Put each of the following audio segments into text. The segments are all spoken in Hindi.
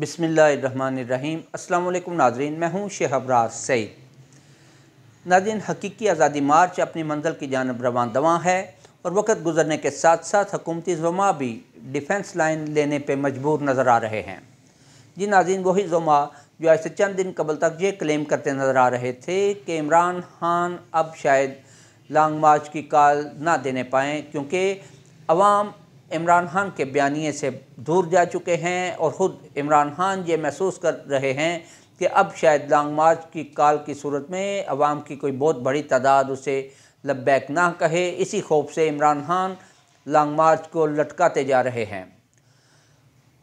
बिसमीम अल्लाम नाजरीन मैं हूँ शहबराज सईद नाजरीन हकीकी आज़ादी मार्च अपनी मंजिल की जानब रवान दवा है और वक़्त गुजरने के साथ साथ हकूमती जुमा भी डिफेंस लाइन लेने पर मजबूर नज़र आ रहे हैं जी नाजीन वही जुमा जो आज से चंद दिन कबल तक ये क्लेम करते नज़र आ रहे थे कि इमरान खान अब शायद लॉन्ग मार्च की कॉल ना देने पाएँ क्योंकि अवाम इमरान खान के बयानी से दूर जा चुके हैं और ख़ुद इमरान खान ये महसूस कर रहे हैं कि अब शायद लॉन्ग मार्च की काल की सूरत में आवाम की कोई बहुत बड़ी तादाद उसे लब्बैक ना कहे इसी खौफ से इमरान खान लॉन्ग मार्च को लटकाते जा रहे हैं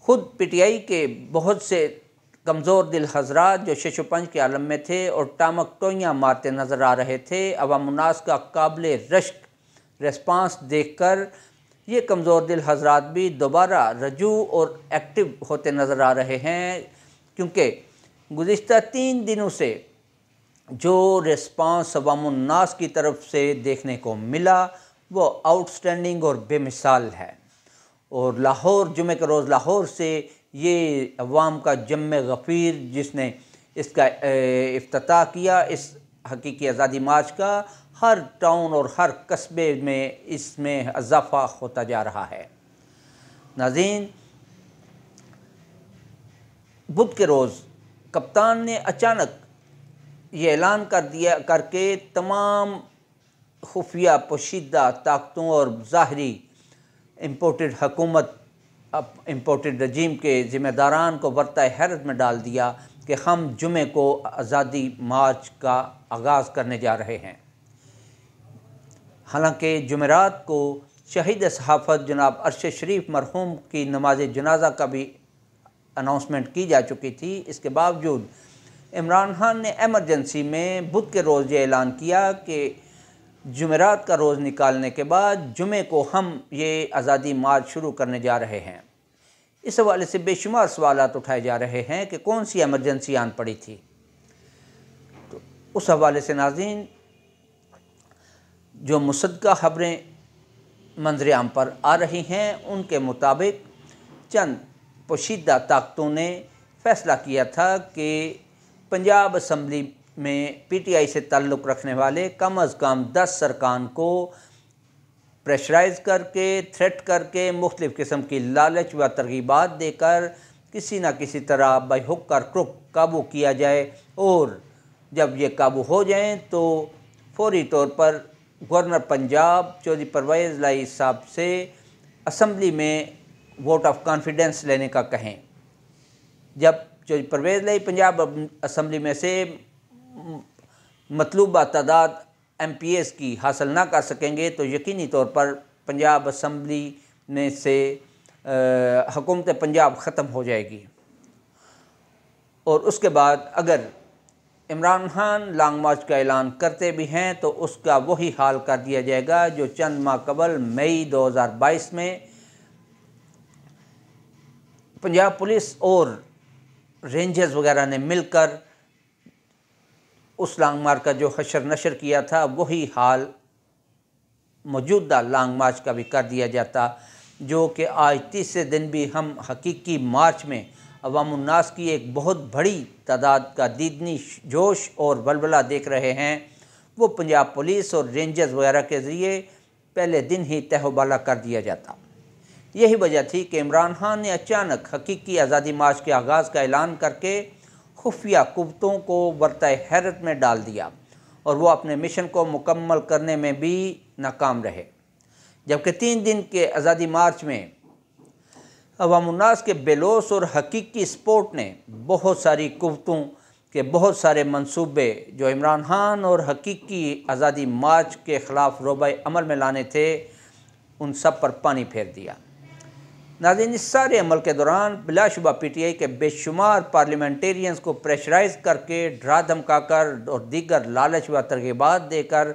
खुद पीटीआई के बहुत से कमज़ोर दिल हजरा जो शिशु के आलम में थे और टामक टोइयाँ मारते नज़र आ रहे थे अवामनास का काबिल रश्क रिस्पांस देख कर ये कमज़ोर दिल हजरात भी दोबारा रजू और एक्टिव होते नज़र आ रहे हैं क्योंकि गुज्त तीन दिनों से जो रिस्पांस अवामनास की तरफ से देखने को मिला वो आउटस्टैंडिंग और बेमिसाल है और लाहौर जुमे के रोज़ लाहौर से ये अवाम का जम गफ़ीर जिसने इसका अफ्ताह किया इस हकीकी आज़ादी मार्च का हर टाउन और हर कस्बे में इसमें इजाफा होता जा रहा है नाजीन बुध के रोज़ कप्तान ने अचानक ये ऐलान कर दिया करके तमाम खुफिया पोशीदा ताकतों और ज़ाहरी इम्पोर्टेड हकूमत इम्पोर्टेड रजीम के ज़िम्मेदारान को बरत हैरत में डाल दिया कि हम जुमे को आज़ादी मार्च का आगाज़ करने जा रहे हैं हालांकि जुमेरात को शहीद सहाफ़त जनाब अरश शरीफ मरहूम की नमाज जनाजा का भी अनाउंसमेंट की जा चुकी थी इसके बावजूद इमरान खान ने एमरजेंसी में बुध के रोज़ ये ऐलान किया कि जुमेरात का रोज़ निकालने के बाद जुमे को हम ये आज़ादी मार्च शुरू करने जा रहे हैं इस हवाले से बेशुमार सवाल उठाए जा रहे हैं कि कौन सी एमरजेंसी आन पड़ी थी तो उस हवाले से नाजीन जो मुसदा खबरें मंजर आम पर आ रही हैं उनके मुताबिक चंद पोशीदा ताकतों ने फैसला किया था कि पंजाब असम्बली में पी टी आई से ताल्लुक़ रखने वाले कम अज़ कम दस सरकान को प्रेशराइज़ करके थ्रेट करके मुख्तफ़ किस्म की लालच व तरगीबात देकर किसी न किसी तरह बहुक कर क्रुक काबू किया जाए और जब ये काबू हो जाएँ तो फौरी तौर पर गवर्नर पंजाब चौधरी परवेज़ लाई साहब से असम्बली में वोट ऑफ कॉन्फिडेंस लेने का कहें जब चौधरी परवेज़ लाई पंजाब असम्बली में से मतलूबा तादाद एम पी एस की हासिल ना कर सकेंगे तो यकीनी तौर पर पंजाब असम्बली में से हुकूमत पंजाब ख़त्म हो जाएगी और उसके बाद अगर इमरान खान लॉन्ग मार्च का ऐलान करते भी हैं तो उसका वही हाल कर दिया जाएगा जो चंद माह कबल मई 2022 में पंजाब पुलिस और रेंजर्स वगैरह ने मिलकर उस लॉन्ग मार्च का जो हशर नशर किया था वही हाल मौजूदा लॉन्ग मार्च का भी कर दिया जाता जो कि आज तीसरे दिन भी हम हकीकी मार्च में अवामनास की एक बहुत बड़ी तादाद का दीदनी जोश और बलबला देख रहे हैं वो पंजाब पुलिस और रेंजर्स वगैरह के ज़रिए पहले दिन ही तहबाला कर दिया जाता यही वजह थी कि इमरान खान ने अचानक हकीकी आज़ादी मार्च के आगाज़ का ऐलान करके खुफिया कुतों को वरत हैरत में डाल दिया और वो अपने मिशन को मुकम्मल करने में भी नाकाम रहे जबकि तीन दिन के आज़ादी मार्च में अवामनास के बेलोस और हकीकी स्पोर्ट ने बहुत सारी कुतों के बहुत सारे मंसूबे जो इमरान खान और हकीकी आज़ादी मार्च के ख़िलाफ़ रोब अमल में लाने थे उन सब पर पानी फेर दिया नाजिन इस सारे अमल के दौरान बिलाशुबा पी टी आई के बेशुमार पार्लियामेंटेरियंस को प्रेशराइज करके ड्रा धमका कर और दीगर लालच व तरगीबात देकर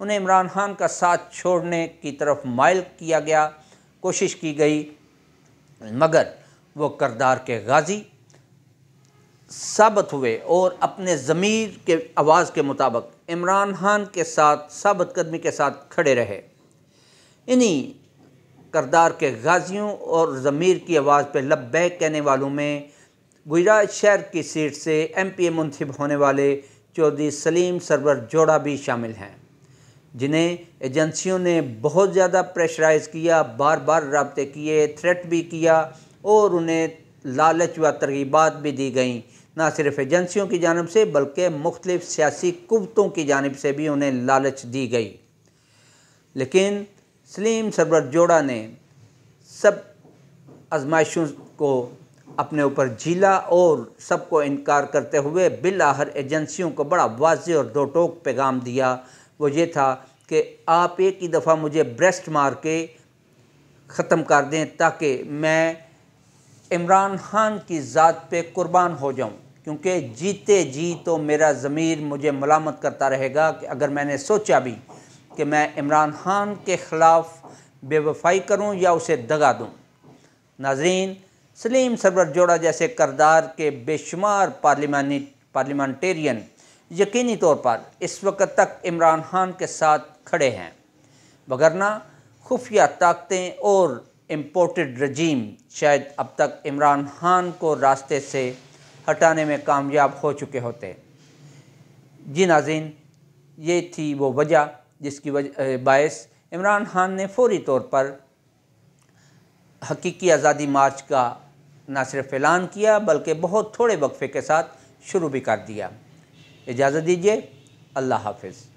उन्हें इमरान खान का साथ छोड़ने की तरफ माइल किया गया कोशिश की गई मगर वो करदार के गाजी साबित हुए और अपने ज़मीर के आवाज़ के मुताबिक इमरान खान के साथ साबित कदमी के साथ खड़े रहे इन्हीं करदार के गाजियों और ज़मीर की आवाज़ पर लब्बैक कहने वालों में गुजरात शहर की सीट से एम पी ए मुंतब होने वाले चौधरी सलीम सरवर जोड़ा भी शामिल हैं जिन्हें एजेंसियों ने बहुत ज़्यादा प्रेशराइज किया बार बार रबते किए थ्रेट भी किया और उन्हें लालच व तरगीबात भी दी गई ना सिर्फ एजेंसियों की जानब से बल्कि मुख्तलिफ सियासी कुतों की जानब से भी उन्हें लालच दी गई लेकिन सलीम सरवर जोड़ा ने सब आजमाइशों को अपने ऊपर झीला और सबको इनकार करते हुए बिल आहर एजेंसियों को बड़ा वाज और दो टोक पैगाम दिया वो ये था कि आप एक ही दफ़ा मुझे ब्रेस्ट मार के ख़त्म कर दें ताकि मैं इमरान खान की ज़ात पे कुर्बान हो जाऊं क्योंकि जीते जी तो मेरा ज़मीर मुझे मलामत करता रहेगा कि अगर मैंने सोचा भी कि मैं इमरान खान के ख़िलाफ़ बेवफाई करूं या उसे दगा दूं नाजरीन सलीम सरवर जोड़ा जैसे करदार के बेशुमार पार्लिमानी पार्लिमानटेरियन यकीनी तौर पर इस वक्त तक इमरान खान के साथ खड़े हैं वगरना खुफिया ताकतें और इम्पोर्टेड रजीम शायद अब तक इमरान खान को रास्ते से हटाने में कामयाब हो चुके होते जी नाजीन ये थी वो वजह जिसकी वजह बायस इमरान खान ने फौरी तौर पर हकीकी आज़ादी मार्च का न सिर्फ ऐलान किया बल्कि बहुत थोड़े वक्फे के साथ शुरू भी कर दिया इजाज़त दीजिए अल्लाह हाफिज़